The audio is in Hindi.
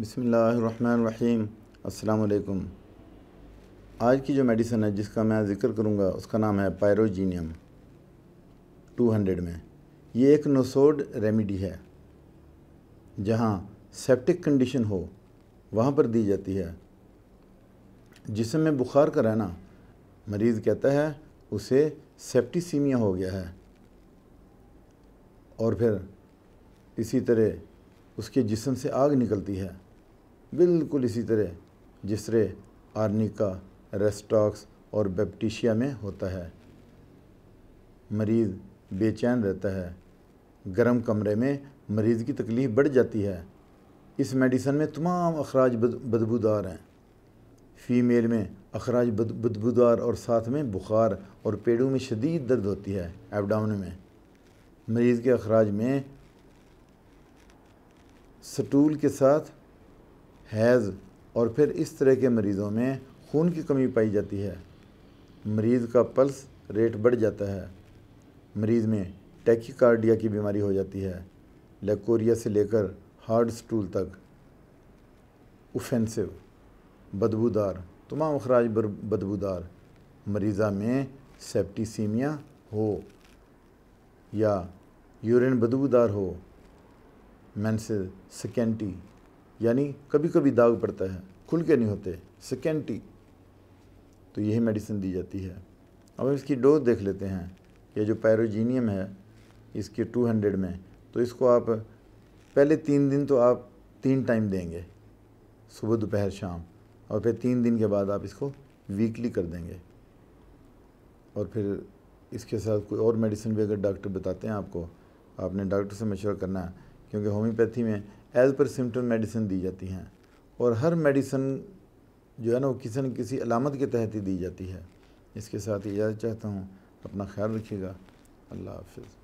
बसमीम अल्लाम आज की जो मेडिसन है जिसका मैं ज़िक्र करूँगा उसका नाम है पायरोजीनियम 200 में ये एक नोसोड रेमेडी है जहाँ सेप्टिक कंडीशन हो वहाँ पर दी जाती है जिसमें में बुखार का रहना मरीज़ कहता है उसे सेप्टिसीमिया हो गया है और फिर इसी तरह उसके जिसम से आग निकलती है बिल्कुल इसी तरह जिसरे आर्निका रेस्टॉक्स और बैप्टिशिया में होता है मरीज़ बेचैन रहता है गर्म कमरे में मरीज़ की तकलीफ़ बढ़ जाती है इस मेडिसन में तमाम अखराज बदबूदार हैं फ़ीमेल में अखराज बदबूदार और साथ में बुखार और पेड़ों में शदीद दर्द होती है एबडाउन में मरीज़ के अखराज में स्टूल के साथ हैज़ और फिर इस तरह के मरीज़ों में खून की कमी पाई जाती है मरीज़ का पल्स रेट बढ़ जाता है मरीज़ में टैकिकार्डिया की बीमारी हो जाती है लेकोरिया से लेकर हार्ड स्टूल तक ओफेंसिव बदबूदार तमाम अखराज बदबूदार मरीज़ा में सेप्टिसीमिया हो या यूरिन बदबूदार हो मैन से सेकेंटी यानी कभी कभी दाग पड़ता है खुल के नहीं होते सेकेंटी तो यही मेडिसिन दी जाती है अब इसकी डोज देख लेते हैं ये जो पैरोजीनियम है इसके 200 में तो इसको आप पहले तीन दिन तो आप तीन टाइम देंगे सुबह दोपहर शाम और फिर तीन दिन के बाद आप इसको वीकली कर देंगे और फिर इसके साथ कोई और मेडिसिन भी अगर डॉक्टर बताते हैं आपको आपने डॉक्टर से मशवरा करना है क्योंकि होम्योपैथी में एज पर सिम्टम मेडिसिन दी जाती हैं और हर मेडिसिन जो है ना वो किसी न किसी अलामत के तहत ही दी जाती है इसके साथ इजाज़त चाहता हूँ अपना ख्याल रखिएगा अल्लाह हाफिज़